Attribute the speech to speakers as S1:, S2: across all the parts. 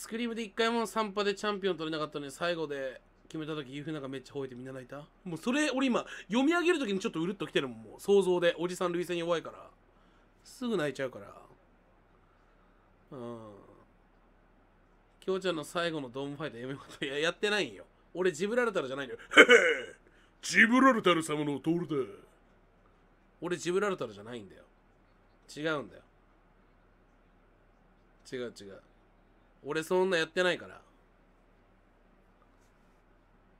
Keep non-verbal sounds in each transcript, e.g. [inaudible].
S1: スクリームで一回も散歩でチャンピオン取れなかったのに最後で決めた時ユーフながめっちゃ吠えてみんな泣いたもうそれ俺今読み上げる時にちょっとうるっときてるもんもう想像でおじさん涙腺弱いからすぐ泣いちゃうからうんきょうちゃんの最後のドームファイトやめようとややってないよ俺ジブラルタルじゃないのよへへジブラルタル様のーるだ俺ジブラルタルじゃないんだよ違うんだよ違う違う俺そんなやってないから。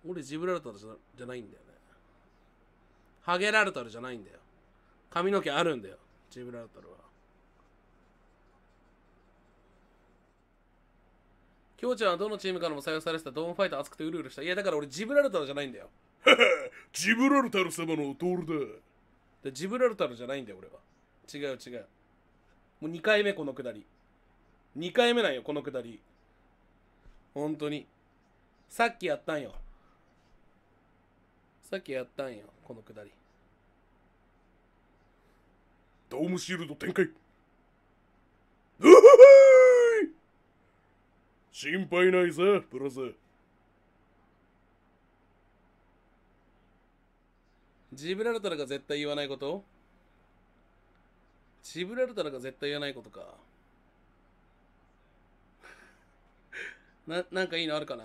S1: 俺ジブラルタルじゃないんだよね。ハゲラルタルじゃないんだよ。髪の毛あるんだよ、ジブラルタルは。きょうちゃんはどのチームからも採用されてたドーンファイター熱くてうるうるした。いやだから俺ジブラルタルじゃないんだよ。[laughs] ジブラルタル様のトールだ。ジブラルタルじゃないんだよ俺は。違う違う。もう2回目このくだり。2回目なんよこのくだり本当にさっきやったんよさっきやったんよこのくだり
S2: ドームシールド展開うはは
S1: 心配ないさブラザージブラルタルが絶対言わないことジブラルタルが絶対言わないことかな、なんかいいのあるかな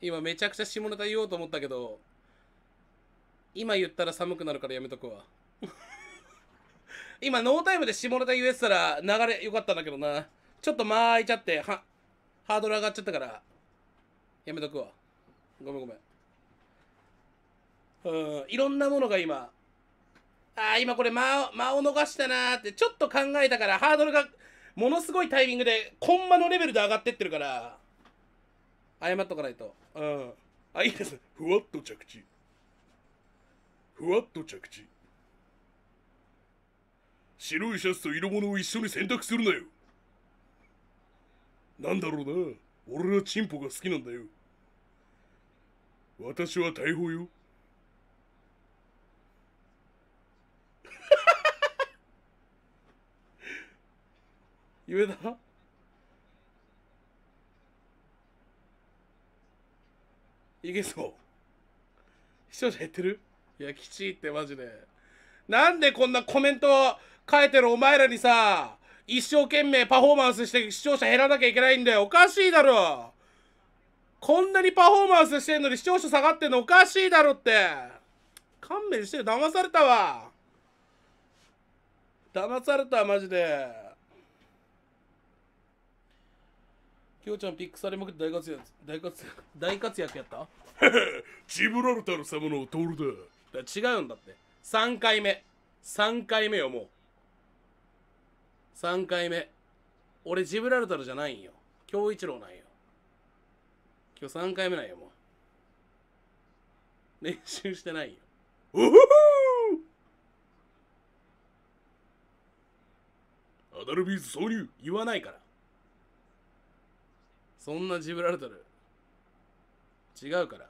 S1: 今めちゃくちゃ下ネタ言おうと思ったけど、今言ったら寒くなるからやめとくわ。[laughs] 今ノータイムで下ネタ言えてたら流れ良かったんだけどな。ちょっと間空いちゃって、は、ハードル上がっちゃったから、やめとくわ。ごめんごめん。うん、いろんなものが今、あ今これ間間を逃したなーってちょっと考えたからハードルがものすごいタイミングでコンマのレベルで上がってってるから謝っとかないとうんあいいですふわっと着地ふわっと着地
S2: 白いシャツと色物を一緒に選択するなよなんだろうな俺はチンポが好きなんだよ私は大砲よ
S1: えな。いけそう視聴者減ってるいやきちいってマジでなんでこんなコメント書いてるお前らにさ一生懸命パフォーマンスして視聴者減らなきゃいけないんだよおかしいだろこんなにパフォーマンスしてんのに視聴者下がってんのおかしいだろって勘弁してよ騙されたわ騙されたマジできょうちゃんピックされまくって大活躍大活躍 [laughs] 大活躍やった [laughs] ジブラルタル様のトールだだ違うんだって3回目3回目よもう3回目俺ジブラルタルじゃないんよ京一郎なんよ今日3回目なんよもう練習してないようほほアダルビーズ挿入言わないからそんなジブラルタル違うから